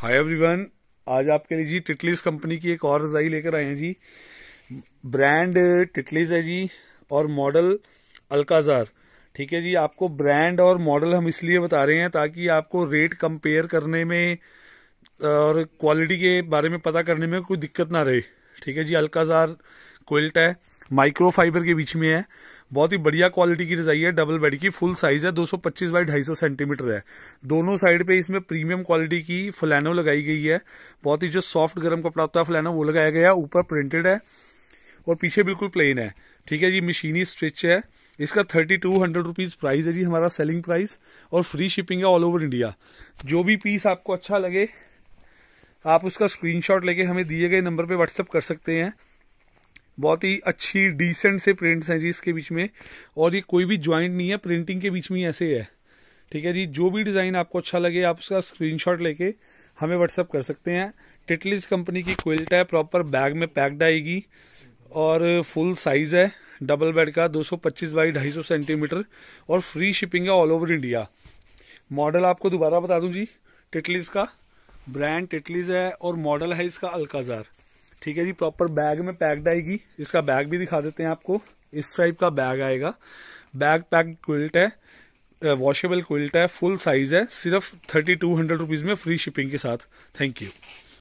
hi everyone आज आपके लिए जी टिटलीज कंपनी की एक और रजाई लेकर आए हैं जी ब्रांड टिटलीज uh, है जी और मॉडल अलकाजार ठीक है जी आपको ब्रांड और मॉडल हम इसलिए बता रहे हैं ताकि आपको रेट कंपेयर करने में uh, और क्वालिटी के बारे में पता करने में कोई दिक्कत ना रहे ठीक है जी अलकाजार क्विल्ट है माइक्रो फाइबर के बीच में है बहुत ही बढ़िया क्वालिटी की रजाई है डबल बेड की फुल साइज है 225 बाई ढाई सेंटीमीटर है दोनों साइड पे इसमें प्रीमियम क्वालिटी की फलैनो लगाई गई है बहुत ही जो सॉफ्ट गर्म कपड़ा होता है फलैनो वो लगाया गया है ऊपर प्रिंटेड है और पीछे बिल्कुल प्लेन है ठीक है जी मशीनी स्ट्रिच है इसका thirty two hundred rupees price है जी हमारा सेलिंग प्राइस और फ्री शिपिंग है ऑल ओवर इंडिया जो भी पीस आपको अच्छा लगे आप उसका स्क्रीनशॉट लेके हमें दिए गए नंबर पे व्हाट्सअप कर सकते हैं बहुत ही अच्छी डिसेंट से प्रिंट्स हैं जी इसके बीच में और ये कोई भी ज्वाइंट नहीं है प्रिंटिंग के बीच में ऐसे है ठीक है जी जो भी डिज़ाइन आपको अच्छा लगे आप उसका स्क्रीनशॉट लेके हमें व्हाट्सअप कर सकते हैं टिटलिस कंपनी की क्विल्ट है प्रॉपर बैग में पैक्ड आएगी और फुल साइज़ है डबल बेड का 225 बाई ढाई सेंटीमीटर और फ्री शिपिंग है ऑल ओवर इंडिया मॉडल आपको दोबारा बता दूं जी टिटलिस का ब्रांड टिटलिस है और मॉडल है इसका अलकाजार ठीक है जी प्रॉपर बैग में पैक्ड आएगी इसका बैग भी दिखा देते हैं आपको इस टाइप का बैग आएगा बैग पैक क्विल्ट है वॉशेबल क्विल्ट है फुल साइज है सिर्फ थर्टी टू हंड्रेड रुपीज़ में फ्री शिपिंग के साथ थैंक यू